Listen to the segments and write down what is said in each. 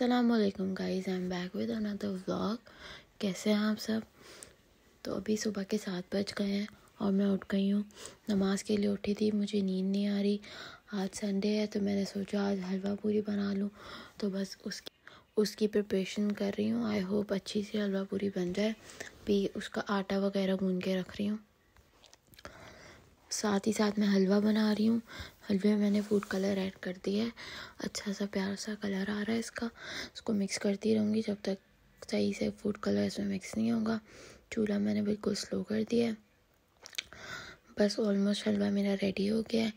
असलकम guys I am back with another vlog कैसे हैं आप सब तो अभी सुबह के सात बज गए हैं और मैं उठ गई हूँ नमाज़ के लिए उठी थी मुझे नींद नहीं आ रही आज संडे है तो मैंने सोचा आज हलवा पूरी बना लूँ तो बस उसकी उसकी प्रिपरेशन कर रही हूँ आई होप अच्छी सी हलवा पूरी बन जाए भी उसका आटा वगैरह गून के रख रही हूँ साथ ही साथ मैं हलवा बना रही हूँ हलवे में मैंने फूड कलर ऐड कर दिया है अच्छा सा प्यार सा कलर आ रहा है इसका इसको मिक्स करती रहूँगी जब तक सही से फूड कलर इसमें मिक्स नहीं होगा चूल्हा मैंने बिल्कुल स्लो कर दिया है बस ऑलमोस्ट हलवा मेरा रेडी हो गया है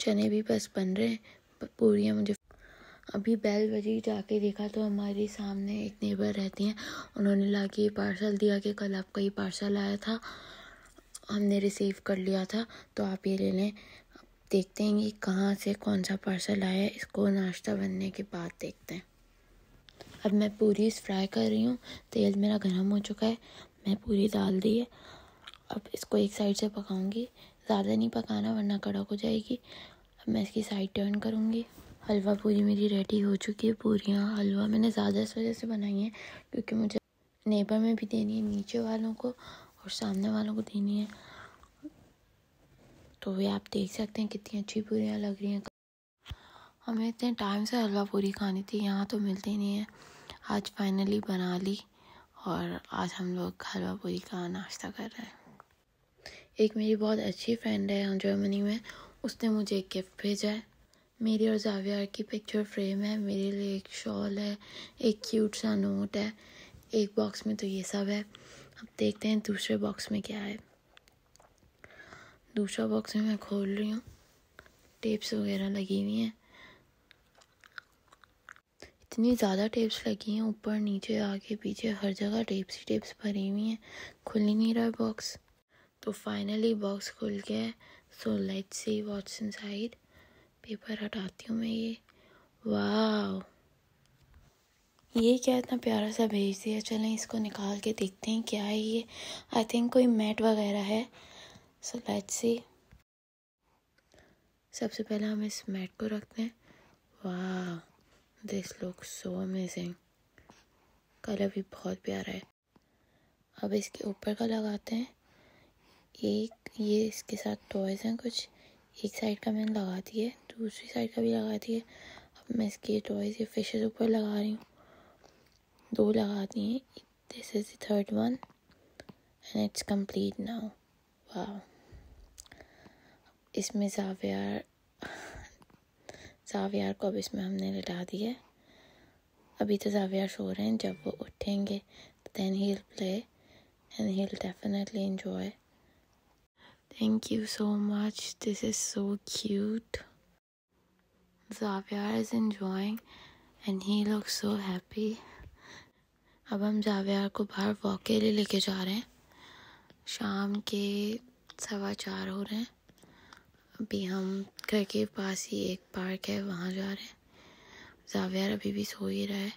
चने भी बस बन रहे हैं पूरियाँ मुझे अभी बैल बजी जाके देखा तो हमारे सामने एक नेबर रहती हैं उन्होंने ला के पार्सल दिया कि कल आपका ये पार्सल आया था हमने रिसीव कर लिया था तो आप ये ले लें देखते हैं कि कहाँ से कौन सा पार्सल आया है इसको नाश्ता बनने के बाद देखते हैं अब मैं पूरी फ्राई कर रही हूँ तेल मेरा गर्म हो चुका है मैं पूरी डाल दी है अब इसको एक साइड से पकाऊंगी ज़्यादा नहीं पकाना वरना कड़क हो जाएगी अब मैं इसकी साइड टर्न करूँगी हलवा पूरी मेरी रेडी हो चुकी है पूरियाँ हलवा मैंने ज़्यादा इस वजह से बनाई है क्योंकि मुझे नेबर में भी देनी है नीचे वालों को और सामने वालों को देनी है तो वे आप देख सकते हैं कितनी अच्छी पूरियाँ लग रही हैं हमें इतने टाइम से हलवा पूरी खानी थी यहाँ तो मिलती नहीं है आज फाइनली बना ली और आज हम लोग हलवा पूरी का नाश्ता कर रहे हैं एक मेरी बहुत अच्छी फ्रेंड है जर्मनी में उसने मुझे एक गिफ्ट भेजा है मेरी और जाव्यार की पिक्चर फ्रेम है मेरे लिए एक शॉल है एक क्यूट सा नोट है एक बॉक्स में तो ये सब है अब देखते हैं दूसरे बॉक्स में क्या है दूसरा बॉक्स में मैं खोल रही हूँ टेप्स वगैरह लगी हुई हैं इतनी ज़्यादा टेप्स लगी हैं ऊपर नीचे आगे पीछे हर जगह टेप्स ही टेप्स भरी हुई हैं खुल ही नहीं रहा बॉक्स तो फाइनली बॉक्स खुल गया है so let's see what's inside paper हटाती हूँ मैं ये वाह ये क्या इतना प्यारा सा भेज दिया चलें इसको निकाल के देखते हैं क्या है ये आई थिंक कोई मैट वगैरह है सो लेट्स सी सबसे पहले हम इस मैट को रखते हैं वाह this look so amazing colour भी बहुत प्यारा है अब इसके ऊपर का लगाते हैं एक ये इसके साथ टॉयज़ हैं कुछ एक साइड का मैंने लगा दिए दूसरी साइड का भी लगा दिए अब मैं इसके टॉयज़ ये फिशेज़ ऊपर लगा रही हूँ do laga diye this is the third one and it's complete now wow इसमें जावियार जावियार को अब इसमें हमने लटा दिया अभी तो जावियार सो रहे हैं जब वो उठेंगे then he'll play and he'll definitely enjoy thank you so much this is so cute Xavier is enjoying and he looks so happy. अब हम जावेर को बाहर वॉक के लिए लेके जा रहे हैं शाम के सवा चार हो रहे हैं अभी हम घर के पास ही एक पार्क है वहाँ जा रहे हैं जावेर अभी भी सो ही रहा है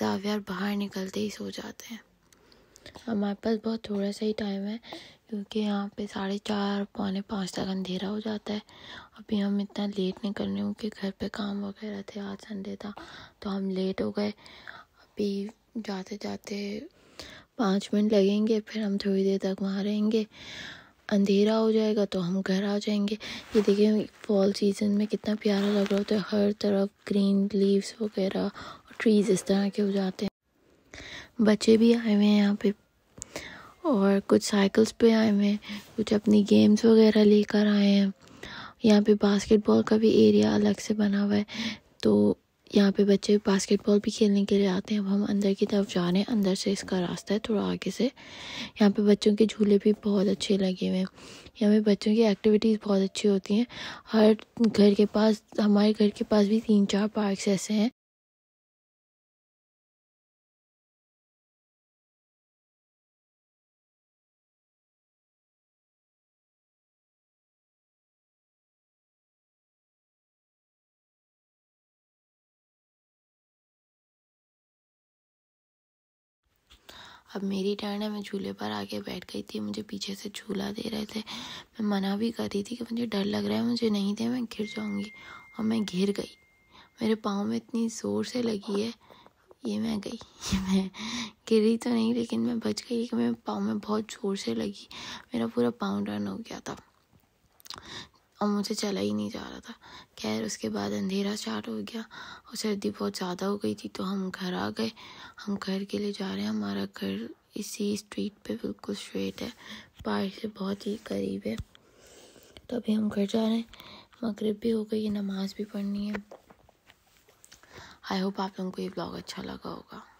जावेर बाहर निकलते ही सो जाते हैं हमारे पास बहुत थोड़ा सा ही टाइम है क्योंकि यहाँ पे साढ़े चार पौने पाँच तक अंधेरा हो जाता है अभी हम इतना लेट कर रहे हूँ कि घर पे काम वगैरह थे आज संडे था तो हम लेट हो गए अभी जाते जाते पाँच मिनट लगेंगे फिर हम थोड़ी देर तक वहाँ रहेंगे अंधेरा हो जाएगा तो हम घर आ जाएंगे ये देखिए फॉल सीज़न में कितना प्यारा लग रहा होता है हर तरफ ग्रीन लीव्स वगैरह और ट्रीज़ इस तरह के हो जाते हैं बच्चे भी आए हुए हैं यहाँ पे और कुछ साइकिल्स पे आए हुए हैं कुछ अपनी गेम्स वगैरह लेकर आए हैं यहाँ पे बास्केटबॉल का भी एरिया अलग से बना हुआ है तो यहाँ पे बच्चे बास्केटबॉल भी खेलने के लिए आते हैं अब हम अंदर की तरफ जा रहे हैं अंदर से इसका रास्ता है थोड़ा आगे से यहाँ पे बच्चों के झूले भी बहुत अच्छे लगे हुए हैं यहाँ पे बच्चों की एक्टिविटीज़ बहुत अच्छी होती हैं हर घर के पास हमारे घर के पास भी तीन चार पार्क्स ऐसे हैं अब मेरी टर्न है मैं झूले पर आके बैठ गई थी मुझे पीछे से झूला दे रहे थे मैं मना भी कर रही थी कि मुझे डर लग रहा है मुझे नहीं दे मैं गिर जाऊँगी और मैं गिर गई मेरे पाँव में इतनी ज़ोर से लगी है ये मैं गई ये मैं गिरी तो नहीं लेकिन मैं बच गई कि मेरे पाँव में बहुत ज़ोर से लगी मेरा पूरा पाँव टर्न हो गया था और मुझे चला ही नहीं जा रहा था खैर उसके बाद अंधेरा स्टार्ट हो गया और सर्दी बहुत ज़्यादा हो गई थी तो हम घर आ गए हम घर के लिए जा रहे हैं हमारा घर इसी स्ट्रीट पे बिल्कुल स्ट्रेट है पार्क से बहुत ही करीब है तो अभी हम घर जा रहे हैं मगरब भी हो गई है नमाज़ भी पढ़नी है आई होप आप लोगों को ये ब्लॉग अच्छा लगा होगा